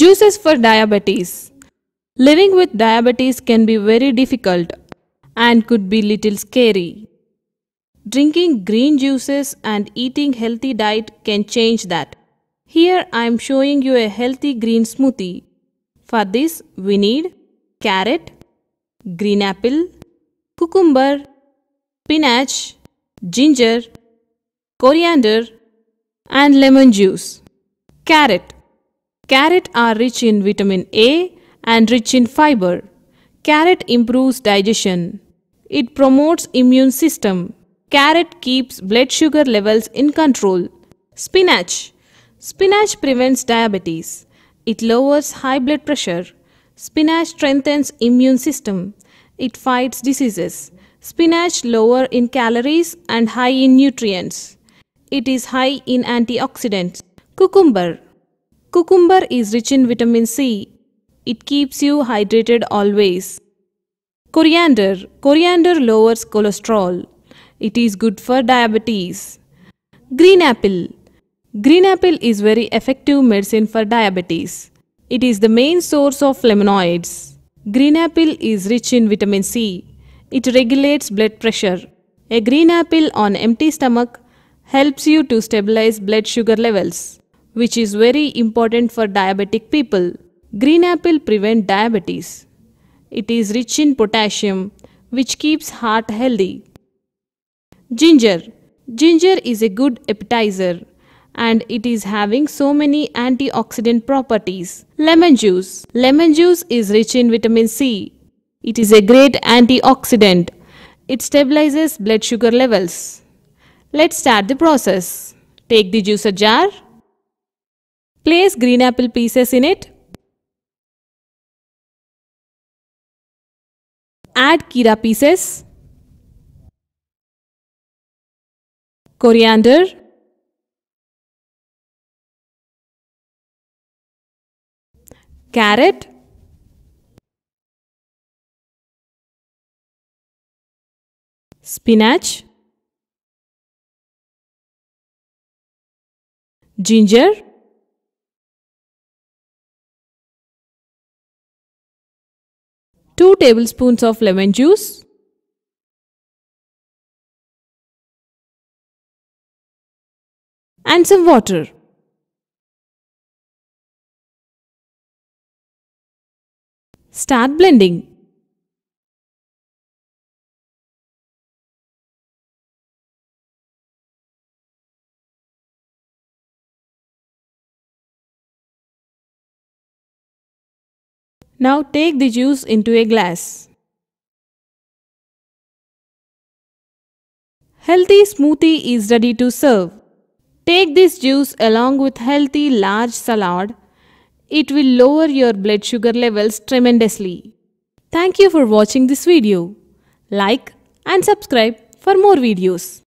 Juices for diabetes. Living with diabetes can be very difficult and could be little scary. Drinking green juices and eating healthy diet can change that. Here I am showing you a healthy green smoothie. For this we need carrot, green apple, cucumber, spinach, ginger, coriander and lemon juice. Carrot Carrot are rich in vitamin A and rich in fiber. Carrot improves digestion. It promotes immune system. Carrot keeps blood sugar levels in control. Spinach. Spinach prevents diabetes. It lowers high blood pressure. Spinach strengthens immune system. It fights diseases. Spinach lower in calories and high in nutrients. It is high in antioxidants. Cucumber. Cucumber is rich in vitamin C. It keeps you hydrated always. Coriander. Coriander lowers cholesterol. It is good for diabetes. Green apple. Green apple is very effective medicine for diabetes. It is the main source of flavonoids. Green apple is rich in vitamin C. It regulates blood pressure. A green apple on empty stomach helps you to stabilize blood sugar levels which is very important for diabetic people. Green apple prevent diabetes. It is rich in potassium which keeps heart healthy. Ginger. Ginger is a good appetizer and it is having so many antioxidant properties. Lemon juice. Lemon juice is rich in vitamin C. It is a great antioxidant. It stabilizes blood sugar levels. Let's start the process. Take the juicer jar Place green apple pieces in it. Add kira pieces, coriander, carrot, spinach, ginger, 2 tablespoons of lemon juice, and some water. Start blending. Now take the juice into a glass. Healthy smoothie is ready to serve. Take this juice along with healthy large salad. It will lower your blood sugar levels tremendously. Thank you for watching this video. Like and subscribe for more videos.